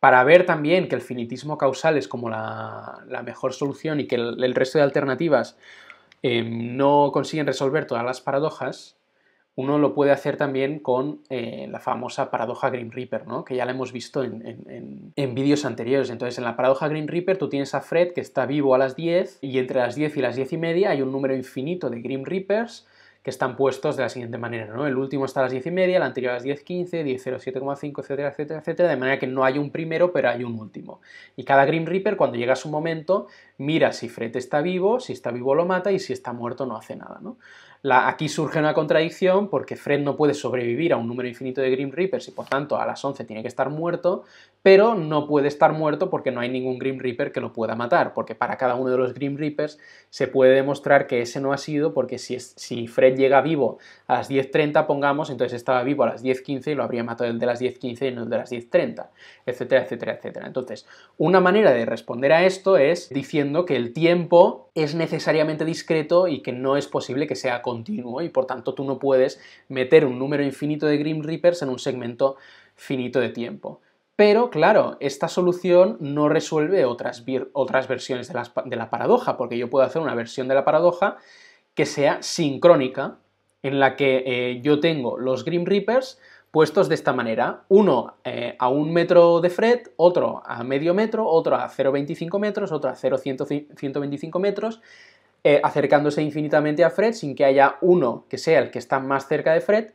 para ver también que el finitismo causal es como la, mejor solución y que el, resto de alternativas em, no consiguen resolver todas las paradojas, uno lo puede hacer también con eh, la famosa paradoja Green Reaper, ¿no? que ya la hemos visto en, vídeos anteriores. Entonces, en la paradoja Green Reaper tú tienes a Fred que está vivo a las 10 y entre las 10 y las 10 y media hay un número infinito de Green Reapers que están puestos de la siguiente manera, ¿no? El último está a las 10 y media, el anterior a las 10.15, 10.07,5, etcétera, etcétera, etcétera, de manera que no hay un primero, pero hay un último. Y cada Grim Reaper, cuando llega a su momento, mira si Fred está vivo, si está vivo lo mata y si está muerto no hace nada, ¿no? aquí surge una contradicción porque Fred no puede sobrevivir a un número infinito de Grim Reapers y por tanto a las 11 tiene que estar muerto, pero no puede estar muerto porque no hay ningún Grim Reaper que lo pueda matar, porque para cada uno de los Grim Reapers se puede demostrar que ese no ha sido porque si, si Fred llega vivo a las 10.30, pongamos, entonces estaba vivo a las 10.15 y lo habría matado el de las 10.15 y no el de las 10.30, etcétera, etcétera, etcétera. Entonces, una manera de responder a esto es diciendo que el tiempo es necesariamente discreto y que no es posible que sea con continuo y por tanto tú no puedes meter un número infinito de Grim Reapers en un segmento finito de tiempo. Pero claro, esta solución no resuelve otras, otras versiones de la, paradoja, porque yo puedo hacer una versión de la paradoja que sea sincrónica, en la que eh, yo tengo los Grim Reapers puestos de esta manera, uno eh, a un metro de fret, otro a medio metro, otro a 0,25 metros, otro a 0,125 metros, eh, acercándose infinitamente a Fred sin que haya uno que sea el que está más cerca de Fred,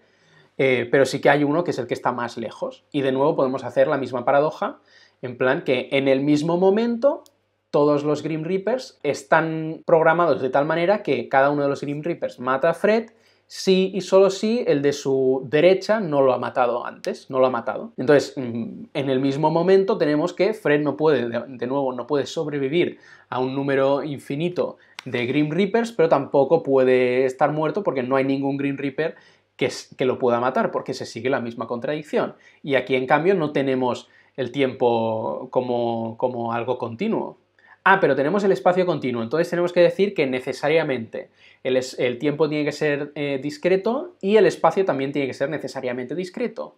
eh, pero sí que hay uno que es el que está más lejos. Y de nuevo podemos hacer la misma paradoja, en plan que en el mismo momento todos los Grim Reapers están programados de tal manera que cada uno de los Grim Reapers mata a Fred si y solo si el de su derecha no lo ha matado antes, no lo ha matado. Entonces, mm, en el mismo momento tenemos que Fred no puede, de nuevo, no puede sobrevivir a un número infinito de Grim Reapers, pero tampoco puede estar muerto porque no hay ningún Grim Reaper que, lo pueda matar, porque se sigue la misma contradicción. Y aquí, en cambio, no tenemos el tiempo como, algo continuo. Ah, pero tenemos el espacio continuo, entonces tenemos que decir que necesariamente el, tiempo tiene que ser eh, discreto y el espacio también tiene que ser necesariamente discreto.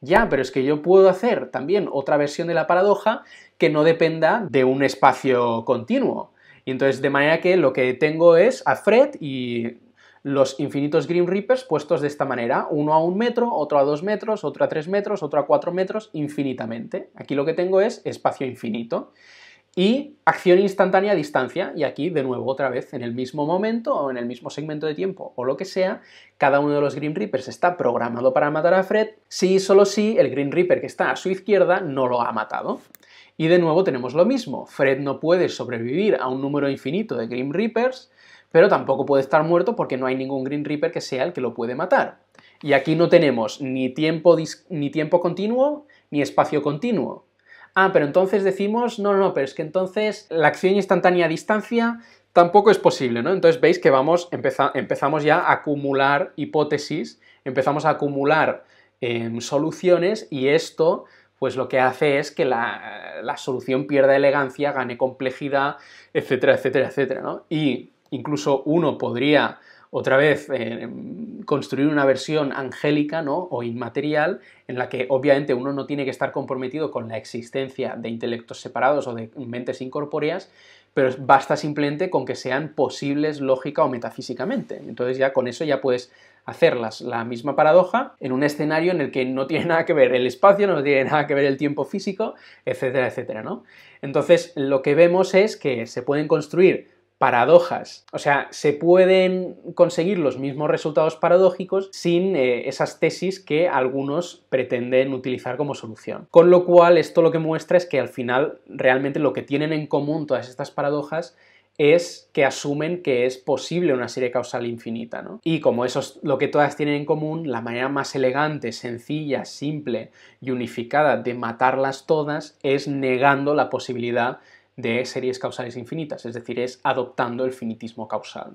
Ya, pero es que yo puedo hacer también otra versión de la paradoja que no dependa de un espacio continuo. Y entonces, de manera que lo que tengo es a Fred y los infinitos Green Reapers puestos de esta manera, uno a un metro, otro a dos metros, otro a tres metros, otro a cuatro metros, infinitamente. Aquí lo que tengo es espacio infinito. Y acción instantánea a distancia, y aquí de nuevo otra vez, en el mismo momento o en el mismo segmento de tiempo o lo que sea, cada uno de los Green Reapers está programado para matar a Fred, si y solo si el Green Reaper que está a su izquierda no lo ha matado. Y de nuevo tenemos lo mismo, Fred no puede sobrevivir a un número infinito de Green Reapers, pero tampoco puede estar muerto porque no hay ningún Green Reaper que sea el que lo puede matar. Y aquí no tenemos ni tiempo, ni tiempo continuo ni espacio continuo. Ah, pero entonces decimos, no, no, pero es que entonces la acción instantánea a distancia tampoco es posible, ¿no? Entonces veis que vamos, empezamos ya a acumular hipótesis, empezamos a acumular em, soluciones y esto pues lo que hace es que la, solución pierda elegancia, gane complejidad, etcétera, etcétera, etcétera. ¿no? Y incluso uno podría otra vez eh, construir una versión angélica ¿no? o inmaterial en la que obviamente uno no tiene que estar comprometido con la existencia de intelectos separados o de mentes incorpóreas, pero basta simplemente con que sean posibles lógica o metafísicamente. Entonces ya con eso ya puedes hacerlas la misma paradoja en un escenario en el que no tiene nada que ver el espacio, no tiene nada que ver el tiempo físico, etcétera, etcétera, ¿no? Entonces, lo que vemos es que se pueden construir paradojas. O sea, se pueden conseguir los mismos resultados paradójicos sin eh, esas tesis que algunos pretenden utilizar como solución. Con lo cual, esto lo que muestra es que al final realmente lo que tienen en común todas estas paradojas es que asumen que es posible una serie causal infinita, ¿no? Y como eso es lo que todas tienen en común, la manera más elegante, sencilla, simple y unificada de matarlas todas es negando la posibilidad de series causales infinitas, es decir, es adoptando el finitismo causal.